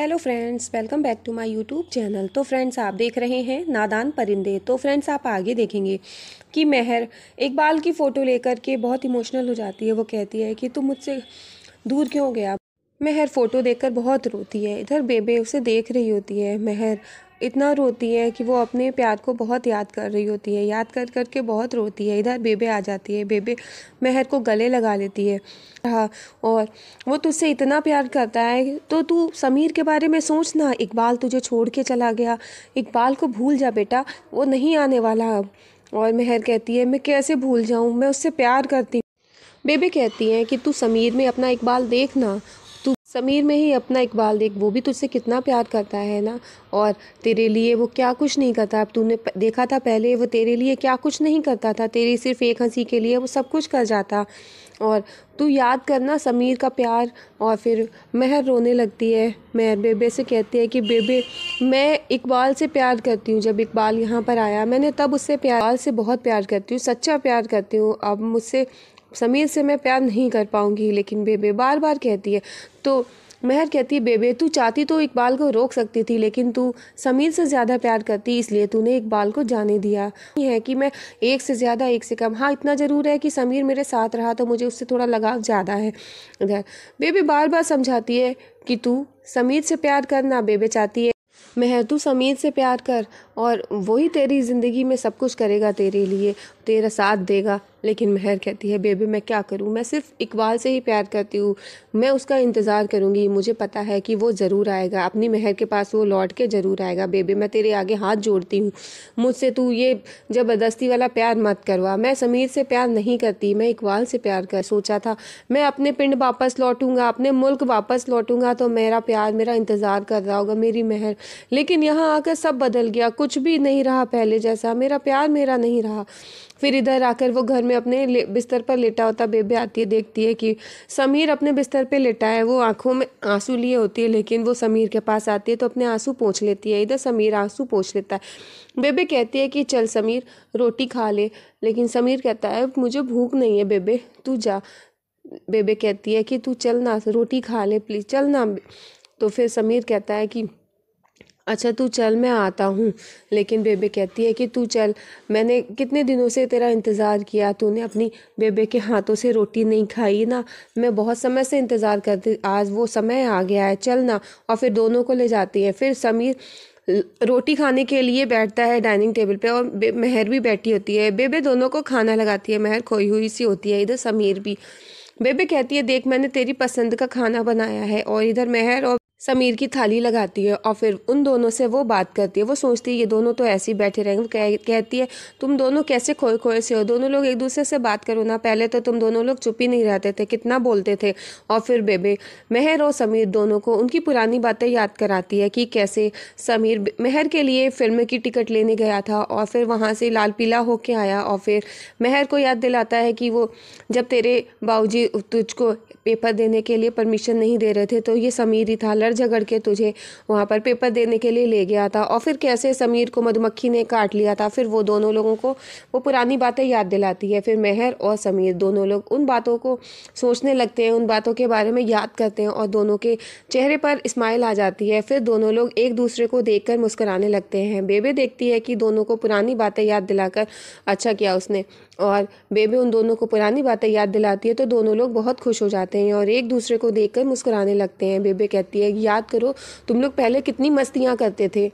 hello friends welcome back to my YouTube channel तो friends आप देख रहे हैं नादान परिंदे तो फ्रेंड्स आप आगे देखेंगे कि मेहर इकबाल की फ़ोटो लेकर के बहुत इमोशनल हो जाती है वो कहती है कि तुम मुझसे दूर क्यों गया मेहर फ़ोटो देखकर बहुत रोती है इधर बेबे उसे देख रही होती है मेहर इतना रोती है कि वो अपने प्यार को बहुत याद कर रही होती है याद कर कर के बहुत रोती है इधर बेबे आ जाती है बेबे मेहर को गले लगा लेती है हाँ और वो तुझसे इतना प्यार करता है तो तू समीर के बारे में सोच ना इकबाल तुझे छोड़ के चला गया इकबाल को भूल जा बेटा वो नहीं आने वाला अब और मेहर कहती है मैं कैसे भूल जाऊँ मैं उससे प्यार करती हूँ बेबी कहती है कि तू समीर में अपना इकबाल देखना समीर में ही अपना इकबाल देख वो भी तुझसे कितना प्यार करता है ना और तेरे लिए वो क्या कुछ नहीं करता अब तूने देखा था पहले वो तेरे लिए क्या कुछ नहीं करता था तेरी सिर्फ एक हंसी के लिए वो सब कुछ कर जाता और तू याद करना समीर का प्यार और फिर महर रोने लगती है महर बेबे से कहती है कि बेबे मैं इकबाल से प्यार करती हूँ जब इकबाल यहाँ पर आया मैंने तब उससे प्यार से बहुत प्यार करती हूँ सच्चा प्यार करती हूँ अब मुझसे समीर से मैं प्यार नहीं कर पाऊंगी लेकिन बेबे बार बार कहती है तो महर कहती है बेबे तू चाहती तो इकबाल को रोक सकती थी लेकिन तू समीर से ज़्यादा प्यार करती इसलिए तूने इकबाल को जाने दिया ये है कि मैं एक से ज़्यादा एक से कम हाँ इतना ज़रूर है कि समीर मेरे साथ रहा तो मुझे उससे थोड़ा लगाव ज़्यादा है इधर बेबे बार बार समझाती है कि तू समीर से प्यार करना बेबे चाहती है महर तू समीर से प्यार कर और वही तेरी ज़िंदगी में सब कुछ करेगा तेरे लिए तेरा साथ देगा लेकिन महर कहती है बेबी मैं क्या करूँ मैं सिर्फ इकबाल से ही प्यार करती हूँ मैं उसका इंतज़ार करूँगी मुझे पता है कि वो ज़रूर आएगा अपनी महर के पास वो लौट के ज़रूर आएगा बेबी मैं तेरे आगे हाथ जोड़ती हूँ मुझसे तू ये ज़बरदस्ती वाला प्यार मत करवा मैं समीर से प्यार नहीं करती मैं इकबाल से प्यार कर सोचा था मैं अपने पिंड वापस लौटूंगा अपने मुल्क वापस लौटूंगा तो मेरा प्यार मेरा इंतज़ार कर रहा होगा मेरी महर लेकिन यहाँ आकर सब बदल गया कुछ भी नहीं रहा पहले जैसा मेरा प्यार मेरा नहीं रहा फिर इधर आकर वो घर में अपने बिस्तर पर लेटा होता बेबे आती है देखती है कि समीर अपने बिस्तर पर लेटा है वो आंखों में आंसू लिए होती है लेकिन वो समीर के पास आती है तो अपने आंसू पोंछ लेती है इधर समीर आंसू पोंछ लेता है बेबे कहती है कि चल समीर रोटी खा ले लेकिन समीर कहता है मुझे भूख नहीं है बेबे तू जा बेबे कहती है कि तू चल ना रोटी खा ले प्लीज़ चल ना तो फिर समीर कहता है कि अच्छा तू चल मैं आता हूँ लेकिन बेबे कहती है कि तू चल मैंने कितने दिनों से तेरा इंतज़ार किया तूने अपनी बेबे के हाथों से रोटी नहीं खाई ना मैं बहुत समय से इंतज़ार करती आज वो समय आ गया है चल ना और फिर दोनों को ले जाती है फिर समीर रोटी खाने के लिए बैठता है डाइनिंग टेबल पे और मेहर भी बैठी होती है बेबे दोनों को खाना लगाती है महर खोई हुई सी होती है इधर समीर भी बेबे कहती है देख मैंने तेरी पसंद का खाना बनाया है और इधर मेहर और समीर की थाली लगाती है और फिर उन दोनों से वो बात करती है वो सोचती है ये दोनों तो ऐसे ही बैठे रहेंगे वो कह, कहती है तुम दोनों कैसे खोए खोए से हो दोनों लोग एक दूसरे से बात करो ना पहले तो तुम दोनों लोग चुप ही नहीं रहते थे कितना बोलते थे और फिर बेबे मेहर और समीर दोनों को उनकी पुरानी बातें याद कराती है कि कैसे समीर मेहर के लिए फिल्म की टिकट लेने गया था और फिर वहाँ से लाल पीला होके आया और फिर मेहर को याद दिलाता है कि वो जब तेरे बाबूजी तुझको पेपर देने के लिए परमिशन नहीं दे रहे थे तो ये समीर ही था लड़ झगड़ के तुझे वहाँ पर पेपर देने के लिए ले गया था और फिर कैसे समीर को मधुमक्खी ने काट लिया था फिर वो दोनों लोगों को वो पुरानी बातें याद दिलाती है फिर मेहर और समीर दोनों लोग उन बातों को सोचने लगते हैं उन बातों के बारे में याद करते हैं और दोनों के चेहरे पर स्माइल आ जाती है फिर दोनों लोग एक दूसरे को कर मुस्कराने लगते हैं बेबे देखती है कि दोनों को पुरानी बातें याद दिलाकर अच्छा किया उसने और बेबी उन दोनों को पुरानी बातें याद दिलाती है तो दोनों लोग बहुत खुश हो जाते हैं और एक दूसरे को देखकर मुस्कुराने लगते हैं बेबी कहती है याद करो तुम लोग पहले कितनी मस्तियाँ करते थे